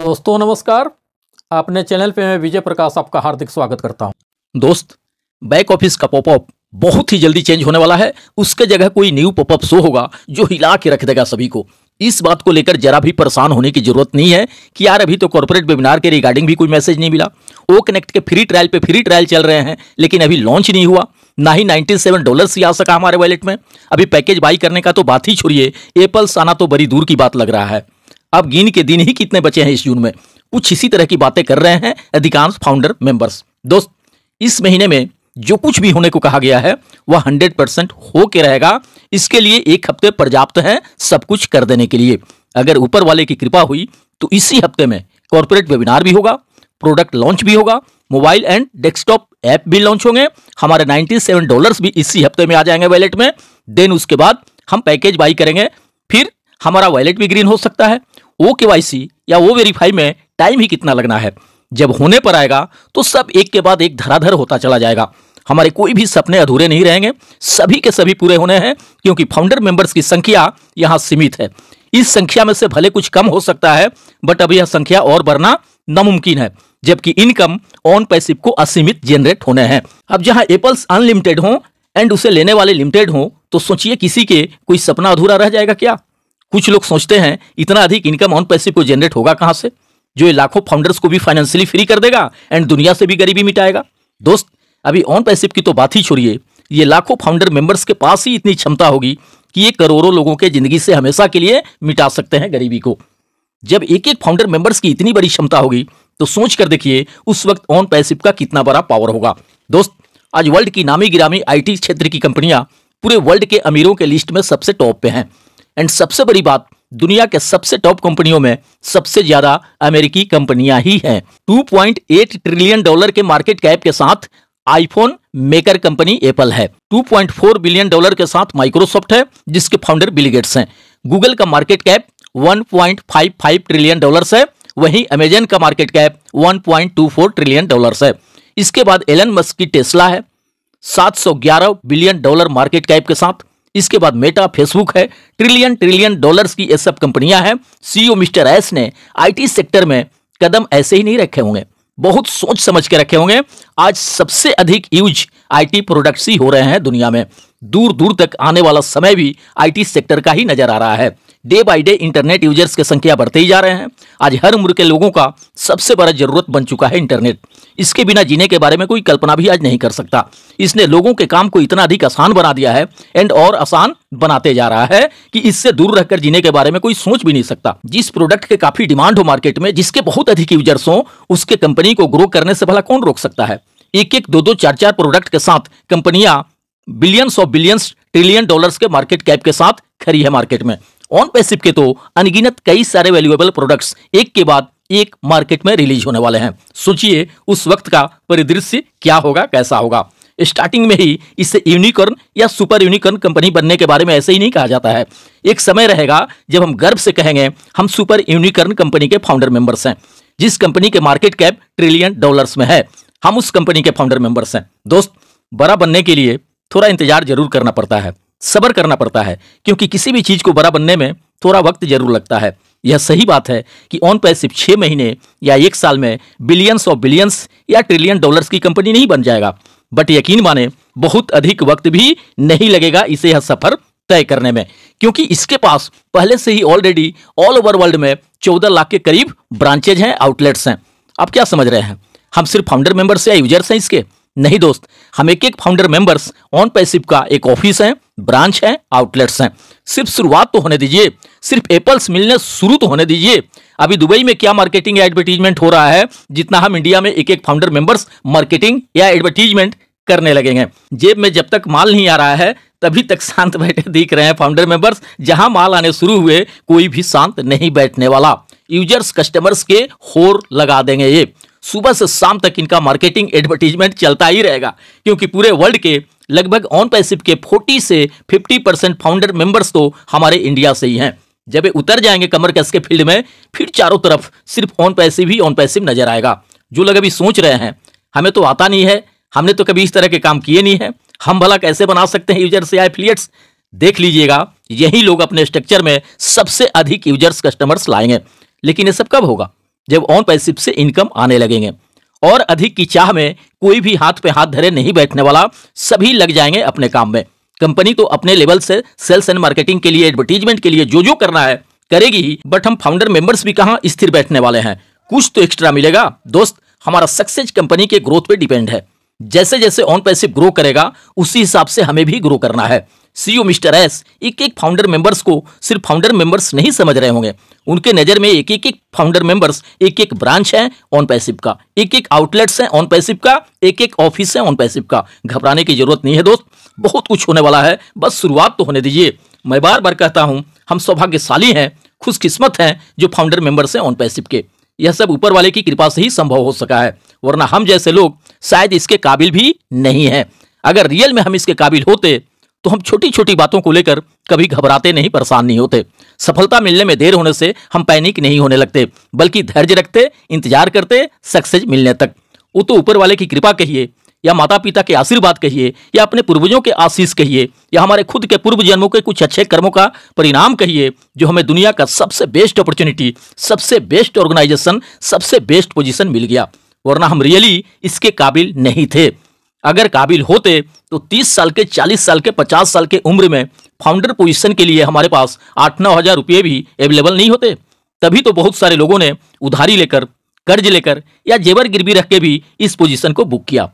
दोस्तों नमस्कार आपने चैनल पे मैं विजय प्रकाश आपका हार्दिक स्वागत करता हूं दोस्त बैक ऑफिस का पॉपअप बहुत ही जल्दी चेंज होने वाला है उसके जगह कोई न्यू पॉपअप शो होगा जो हिला के रख देगा सभी को इस बात को लेकर जरा भी परेशान होने की जरूरत नहीं है कि यार अभी तो कॉर्पोरेट वेबिनार के रिगार्डिंग भी कोई मैसेज नहीं मिला ओ कनेक्ट के फ्री ट्रायल पे फ्री ट्रायल चल रहे हैं लेकिन अभी लॉन्च नहीं हुआ ना ही 97 डॉलर ही आ सका हमारे वॉलेट में अभी पैकेज बाई करने का तो बात ही छोड़िए एप्पल्स आना तो बड़ी दूर की बात लग रहा है अब गिन के दिन ही कितने बचे हैं इस जून में कुछ इसी तरह की बातें कर रहे हैं अधिकांश फाउंडर मेंबर्स दोस्त इस महीने में जो कुछ भी होने को कहा गया है वह हंड्रेड परसेंट होके रहेगा इसके लिए एक हफ्ते पर्याप्त है सब कुछ कर देने के लिए अगर ऊपर वाले की कृपा हुई तो इसी हफ्ते में कॉरपोरेट वेबिनार भी होगा प्रोडक्ट लॉन्च भी होगा मोबाइल एंड डेस्कटॉप ऐप भी लॉन्च होंगे हमारे 97 डॉलर्स भी इसी हफ्ते में आ जाएंगे वैलेट में देन उसके बाद हम पैकेज बाई करेंगे फिर हमारा वैलेट भी ग्रीन हो सकता है ओ के या ओ वेरीफाई में टाइम ही कितना लगना है जब होने पर आएगा तो सब एक के बाद एक धराधर होता चला जाएगा हमारे कोई भी सपने अधूरे नहीं रहेंगे सभी के सभी पूरे होने हैं क्योंकि फाउंडर मेंबर्स की संख्या यहाँ सीमित है इस संख्या में से भले कुछ कम हो सकता है बट अब यह संख्या और बढ़ना नामुमकिन है जबकि इनकम ऑन पैसिव को असीमित जेनरेट होने हैं अब जहां एपल्स अनलिमिटेड हो एंड उसे लेने वाले लिमिटेड हो तो सोचिए किसी के कोई सपना अधूरा रह जाएगा क्या कुछ लोग सोचते हैं इतना अधिक इनकम ऑन पैसे को जनरेट होगा कहां से जो ये लाखों फाउंडर्स को भी फाइनेंशियली फ्री कर देगा एंड दुनिया से भी गरीबी मिटाएगा दोस्त अभी ऑन पैसिव की तो बात ही छोड़िए ये लाखों फाउंडर मेंबर्स के पास ही इतनी क्षमता होगी कि ये करोड़ों लोगों के जिंदगी से हमेशा के लिए मिटा सकते हैं गरीबी को जब एक एक फाउंडर मेंबर्स की इतनी बड़ी क्षमता होगी तो सोच कर देखिए उस वक्त ऑन पैसिव का कितना बड़ा पावर होगा दोस्त आज वर्ल्ड की नामी गिरामी आईटी क्षेत्र की कंपनियां पूरे वर्ल्ड के अमीरों के लिस्ट में सबसे टॉप पे हैं एंड सबसे बड़ी बात दुनिया के सबसे टॉप कंपनियों में सबसे ज्यादा अमेरिकी कंपनियां ही हैं 2.8 ट्रिलियन डॉलर के मार्केट कैप के साथ आईफोन मेकर कंपनी एप्पल है 2.4 बिलियन डॉलर के साथ माइक्रोसॉफ्ट है जिसके फाउंडर बिलगेट्स हैं गूगल का मार्केट कैप 1.55 ट्रिलियन डॉलर्स है वहीं अमेजन का मार्केट कैप 1.24 ट्रिलियन डॉलर्स है इसके बाद एलन मस्क की टेस्ला है 711 बिलियन डॉलर मार्केट कैप के साथ इसके बाद मेटा फेसबुक है ट्रिलियन ट्रिलियन डॉलर्स की ये सब कंपनियां हैं सीईओ मिस्टर एस ने आईटी सेक्टर में कदम ऐसे ही नहीं रखे होंगे बहुत सोच समझ के रखे होंगे आज सबसे अधिक यूज आईटी प्रोडक्ट्स ही हो रहे हैं दुनिया में दूर दूर तक आने वाला समय भी आईटी सेक्टर का ही नजर आ रहा है day by day internet users की संख्या बढ़ते ही जा रहे हैं आज हर उम्र के लोगों का सबसे बड़ा जरूरत बन चुका है इंटरनेट इसके बिना जीने के बारे में कोई कल्पना भी आज नहीं कर सकता इसने लोगों के काम को इतना अधिक आसान बना दिया है एंड और आसान बनाते जा रहा है कि इससे दूर रहकर जीने के बारे में कोई सोच भी नहीं सकता जिस प्रोडक्ट के काफी डिमांड हो मार्केट में जिसके बहुत अधिक यूजर्स हो उसके कंपनी को ग्रो करने से भला कौन रोक सकता है एक एक दो दो चार चार प्रोडक्ट के साथ कंपनियां billions of billions trillion dollars के मार्केट कैप के साथ खरी है मार्केट में ऑन पैसिव के तो अनगिनत कई सारे वैल्यूएबल प्रोडक्ट्स एक के बाद एक मार्केट में रिलीज होने वाले हैं सोचिए उस वक्त का परिदृश्य क्या होगा कैसा होगा स्टार्टिंग में ही इसे यूनिकॉर्न या सुपर यूनिकॉर्न कंपनी बनने के बारे में ऐसे ही नहीं कहा जाता है एक समय रहेगा जब हम गर्व से कहेंगे हम सुपर यूनिकॉर्न कंपनी के फाउंडर मेंबर्स हैं जिस कंपनी के मार्केट कैप ट्रिलियन डॉलर्स में है हम उस कंपनी के फाउंडर मेंबर्स हैं दोस्त बड़ा बनने के लिए थोड़ा इंतजार जरूर करना पड़ता है सबर करना पड़ता है क्योंकि किसी भी चीज़ को बड़ा बनने में थोड़ा वक्त जरूर लगता है यह सही बात है कि ऑन पैस सिर्फ छह महीने या एक साल में बिलियंस ऑफ बिलियंस या ट्रिलियन डॉलर्स की कंपनी नहीं बन जाएगा बट यकीन माने बहुत अधिक वक्त भी नहीं लगेगा इसे यह सफ़र तय करने में क्योंकि इसके पास पहले से ही ऑलरेडी ऑल ओवर वर्ल्ड में चौदह लाख के करीब ब्रांचेज हैं आउटलेट्स हैं आप क्या समझ रहे हैं हम सिर्फ फाउंडर मेंबर्स या यूजर्स हैं इसके नहीं दोस्त हम एक एक फाउंडर मेंबर्स ऑन पैसिव का एक ऑफिस है ब्रांच है आउटलेट्स हैं सिर्फ शुरुआत तो होने दीजिए सिर्फ एप्पल्स मिलने शुरू तो होने दीजिए अभी दुबई में क्या मार्केटिंग या एडवर्टीजमेंट हो रहा है जितना हम इंडिया में एक एक फाउंडर मेंबर्स मार्केटिंग या एडवर्टीजमेंट करने लगेंगे जेब में जब तक माल नहीं आ रहा है तभी तक शांत बैठे दिख रहे हैं फाउंडर मेंबर्स जहां माल आने शुरू हुए कोई भी शांत नहीं बैठने वाला यूजर्स कस्टमर्स के होर लगा देंगे ये सुबह से शाम तक इनका मार्केटिंग एडवर्टीजमेंट चलता ही रहेगा क्योंकि पूरे वर्ल्ड के लगभग ऑन पैसिव के 40 से 50 परसेंट फाउंडर मेंबर्स तो हमारे इंडिया से ही हैं जब ये उतर जाएंगे कमर कस के फील्ड में फिर चारों तरफ सिर्फ ऑन पैसिव ही ऑन पैसिव नजर आएगा जो लोग अभी सोच रहे हैं हमें तो आता नहीं है हमने तो कभी इस तरह के काम किए नहीं हैं हम भला कैसे बना सकते हैं यूजर्स या एफिलियट्स देख लीजिएगा यही लोग अपने स्ट्रक्चर में सबसे अधिक यूजर्स कस्टमर्स लाएंगे लेकिन ये सब कब होगा जब ऑन पैसिव से इनकम आने लगेंगे और अधिक की चाह में कोई भी हाथ पे हाथ धरे नहीं बैठने वाला सभी लग जाएंगे अपने काम में कंपनी तो अपने लेवल से सेल्स एंड मार्केटिंग के लिए एडवर्टीजमेंट के लिए जो जो करना है करेगी ही बट हम फाउंडर मेंबर्स भी कहाँ स्थिर बैठने वाले हैं कुछ तो एक्स्ट्रा मिलेगा दोस्त हमारा सक्सेस कंपनी के ग्रोथ पे डिपेंड है जैसे जैसे ऑन पैसिव ग्रो करेगा उसी हिसाब से हमें भी ग्रो करना है सीईओ मिस्टर एस एक एक फाउंडर मेंबर्स को सिर्फ फाउंडर मेंबर्स नहीं समझ रहे होंगे उनके नज़र में एक एक फाउंडर मेंबर्स एक एक ब्रांच है ऑन पैसिव का एक एक आउटलेट्स है ऑन पैसिव का एक एक ऑफिस है ऑन पैसिव का घबराने की जरूरत नहीं है दोस्त बहुत कुछ होने वाला है बस शुरुआत तो होने दीजिए मैं बार बार कहता हूँ हम सौभाग्यशाली हैं खुशकिस्मत हैं जो फाउंडर मेंबर्स हैं ऑन पैसिव के यह सब ऊपर वाले की कृपा से ही संभव हो सका है वरना हम जैसे लोग शायद इसके काबिल भी नहीं हैं अगर रियल में हम इसके काबिल होते तो हम छोटी छोटी बातों को लेकर कभी घबराते नहीं परेशान नहीं होते सफलता मिलने में देर होने से हम पैनिक नहीं होने लगते बल्कि धैर्य रखते इंतजार करते सक्सेस मिलने तक वो तो ऊपर वाले की कृपा कहिए या माता पिता के आशीर्वाद कहिए या अपने पूर्वजों के आशीष कहिए या हमारे खुद के पूर्व जन्मों के कुछ अच्छे कर्मों का परिणाम कहिए जो हमें दुनिया का सबसे बेस्ट अपॉर्चुनिटी सबसे बेस्ट ऑर्गेनाइजेशन सबसे बेस्ट पोजीशन मिल गया वरना हम रियली इसके काबिल नहीं थे अगर काबिल होते तो 30 साल के 40 साल के 50 साल के उम्र में फाउंडर पोजीशन के लिए हमारे पास आठ नौ हज़ार रुपये भी अवेलेबल नहीं होते तभी तो बहुत सारे लोगों ने उधारी लेकर कर्ज लेकर या जेवर गिरवी रख के भी इस पोजीशन को बुक किया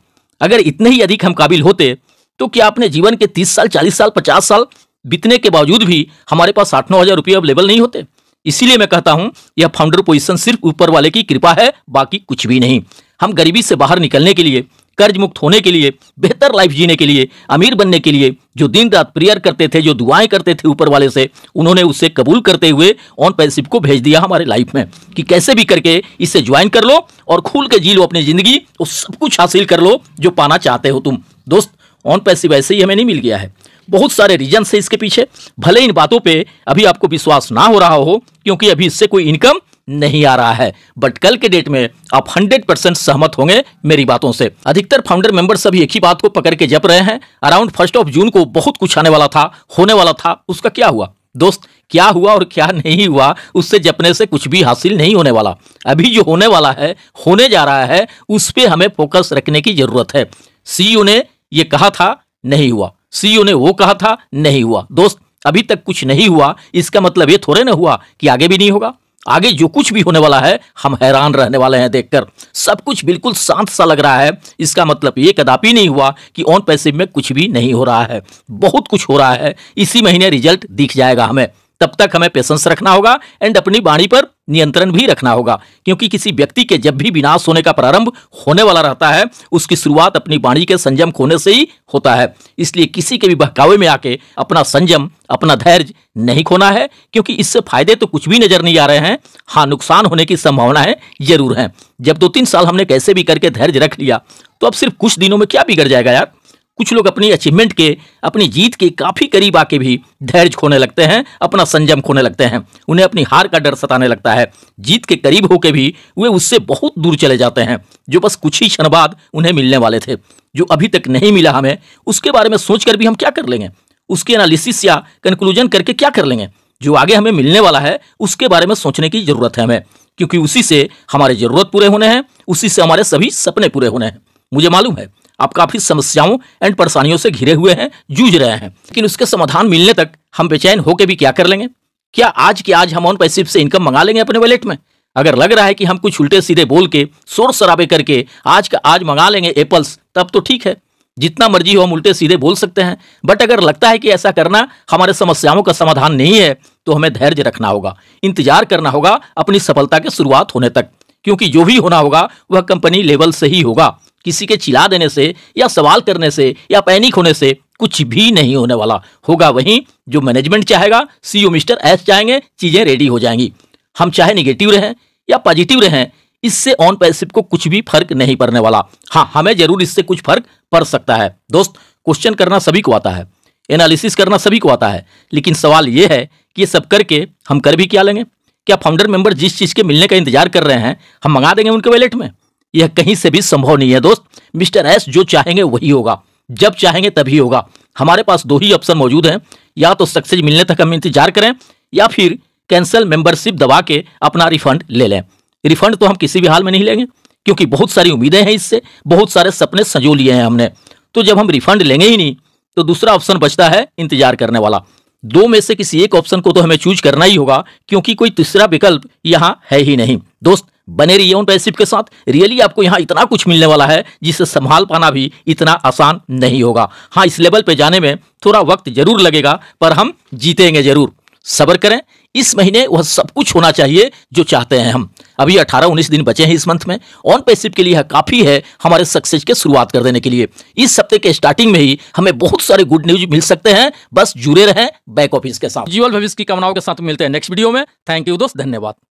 अगर इतने ही अधिक हम काबिल होते तो क्या अपने जीवन के तीस साल चालीस साल पचास साल बीतने के बावजूद भी हमारे पास आठ नौ हज़ार रुपये अवेलेबल नहीं होते इसीलिए मैं कहता हूं यह फाउंडर पोजीशन सिर्फ ऊपर वाले की कृपा है बाकी कुछ भी नहीं हम गरीबी से बाहर निकलने के लिए कर्ज मुक्त होने के लिए बेहतर लाइफ जीने के लिए अमीर बनने के लिए जो दिन रात प्रेयर करते थे जो दुआएं करते थे ऊपर वाले से उन्होंने उससे कबूल करते हुए ऑन पैसिव को भेज दिया हमारे लाइफ में कि कैसे भी करके इससे ज्वाइन कर लो और खुल के जी लो अपनी जिंदगी और सब कुछ हासिल कर लो जो पाना चाहते हो तुम दोस्त ऑन पैसिव ऐसे ही हमें नहीं मिल गया है बहुत सारे रीजन है इसके पीछे भले इन बातों पे अभी आपको विश्वास ना हो रहा हो क्योंकि अभी इससे कोई इनकम नहीं आ रहा है बट कल के डेट में आप 100 परसेंट सहमत होंगे मेरी बातों से अधिकतर फाउंडर मेंबर सभी एक ही बात को पकड़ के जप रहे हैं अराउंड फर्स्ट ऑफ जून को बहुत कुछ आने वाला था होने वाला था उसका क्या हुआ दोस्त क्या हुआ और क्या नहीं हुआ उससे जपने से कुछ भी हासिल नहीं होने वाला अभी जो होने वाला है होने जा रहा है उस पर हमें फोकस रखने की जरूरत है सीईओ ने यह कहा था नहीं हुआ सीईओ ने वो कहा था नहीं हुआ दोस्त अभी तक कुछ नहीं हुआ इसका मतलब ये थोड़े ना हुआ कि आगे भी नहीं होगा आगे जो कुछ भी होने वाला है हम हैरान रहने वाले हैं देखकर सब कुछ बिल्कुल शांत सा लग रहा है इसका मतलब ये कदापि नहीं हुआ कि ऑन पैसिव में कुछ भी नहीं हो रहा है बहुत कुछ हो रहा है इसी महीने रिजल्ट दिख जाएगा हमें तब तक हमें पेशेंस रखना होगा एंड अपनी बाणी पर नियंत्रण भी रखना होगा क्योंकि किसी व्यक्ति के जब भी विनाश होने का प्रारंभ होने वाला रहता है उसकी शुरुआत अपनी वाणी के संयम खोने से ही होता है इसलिए किसी के भी बहकावे में आके अपना संयम अपना धैर्य नहीं खोना है क्योंकि इससे फायदे तो कुछ भी नजर नहीं आ रहे हैं हाँ नुकसान होने की संभावनाएं जरूर है जब दो तीन साल हमने कैसे भी करके धैर्य रख लिया तो अब सिर्फ कुछ दिनों में क्या बिगड़ जाएगा यार कुछ लोग अपनी अचीवमेंट के अपनी जीत के काफ़ी करीब आके भी धैर्य खोने लगते हैं अपना संयम खोने लगते हैं उन्हें अपनी हार का डर सताने लगता है जीत के करीब होके भी वे उससे बहुत दूर चले जाते हैं जो बस कुछ ही क्षण बाद उन्हें मिलने वाले थे जो अभी तक नहीं मिला हमें उसके बारे में सोचकर भी हम क्या कर लेंगे उसके एनालिसिस या कंक्लूजन करके क्या कर लेंगे जो आगे हमें मिलने वाला है उसके बारे में सोचने की ज़रूरत है हमें क्योंकि उसी से हमारे ज़रूरत पूरे होने हैं उसी से हमारे सभी सपने पूरे होने हैं मुझे मालूम है आप काफ़ी समस्याओं एंड परेशानियों से घिरे हुए हैं जूझ रहे हैं लेकिन उसके समाधान मिलने तक हम बेचैन होकर भी क्या कर लेंगे क्या आज के आज हम ऑन पैसिव से इनकम मंगा लेंगे अपने वैलेट में अगर लग रहा है कि हम कुछ उल्टे सीधे बोल के शोर शराबे करके आज का आज मंगा लेंगे एप्पल्स तब तो ठीक है जितना मर्जी हो हम उल्टे सीधे बोल सकते हैं बट अगर लगता है कि ऐसा करना हमारे समस्याओं का समाधान नहीं है तो हमें धैर्य रखना होगा इंतजार करना होगा अपनी सफलता के शुरुआत होने तक क्योंकि जो भी होना होगा वह कंपनी लेवल से ही होगा किसी के चिल्ला देने से या सवाल करने से या पैनिक होने से कुछ भी नहीं होने वाला होगा वहीं जो मैनेजमेंट चाहेगा सीईओ e मिस्टर एस चाहेंगे चीजें रेडी हो जाएंगी हम चाहे निगेटिव रहें या पॉजिटिव रहें इससे ऑन पैसिव को कुछ भी फर्क नहीं पड़ने वाला हाँ हमें जरूर इससे कुछ फर्क पड़ सकता है दोस्त क्वेश्चन करना सभी को आता है एनालिसिस करना सभी को आता है लेकिन सवाल यह है कि ये सब करके हम कर भी क्या लेंगे क्या फाउंडर मेंबर जिस चीज़ के मिलने का इंतजार कर रहे हैं हम मंगा देंगे उनके वैलेट में यह कहीं से भी संभव नहीं है दोस्त मिस्टर एस जो चाहेंगे वही होगा जब चाहेंगे तभी होगा हमारे पास दो ही ऑप्शन मौजूद हैं या तो सक्सेस मिलने तक हम इंतजार करें या फिर कैंसिल मेंबरशिप दबा के अपना रिफंड ले लें रिफंड तो हम किसी भी हाल में नहीं लेंगे क्योंकि बहुत सारी उम्मीदें हैं इससे बहुत सारे सपने संजो लिए हैं हमने तो जब हम रिफंड लेंगे ही नहीं तो दूसरा ऑप्शन बचता है इंतजार करने वाला दो में से किसी एक ऑप्शन को तो हमें चूज करना ही होगा क्योंकि कोई तीसरा विकल्प यहां है ही नहीं दोस्त बने रहिए उन पैसिव के साथ रियली आपको यहां इतना कुछ मिलने वाला है जिसे संभाल पाना भी इतना आसान नहीं होगा हां इस लेवल पे जाने में थोड़ा वक्त जरूर लगेगा पर हम जीतेंगे जरूर सबर करें इस महीने वह सब कुछ होना चाहिए जो चाहते हैं हम अभी 18 19 दिन बचे हैं इस मंथ में ऑन पैसिव के लिए काफ़ी है हमारे सक्सेस के शुरुआत कर देने के लिए इस हफ्ते के स्टार्टिंग में ही हमें बहुत सारे गुड न्यूज मिल सकते हैं बस जुड़े रहें बैक ऑफिस के साथ जीवल भविष्य की कामनाओं के साथ मिलते हैं नेक्स्ट वीडियो में थैंक यू दोस्त धन्यवाद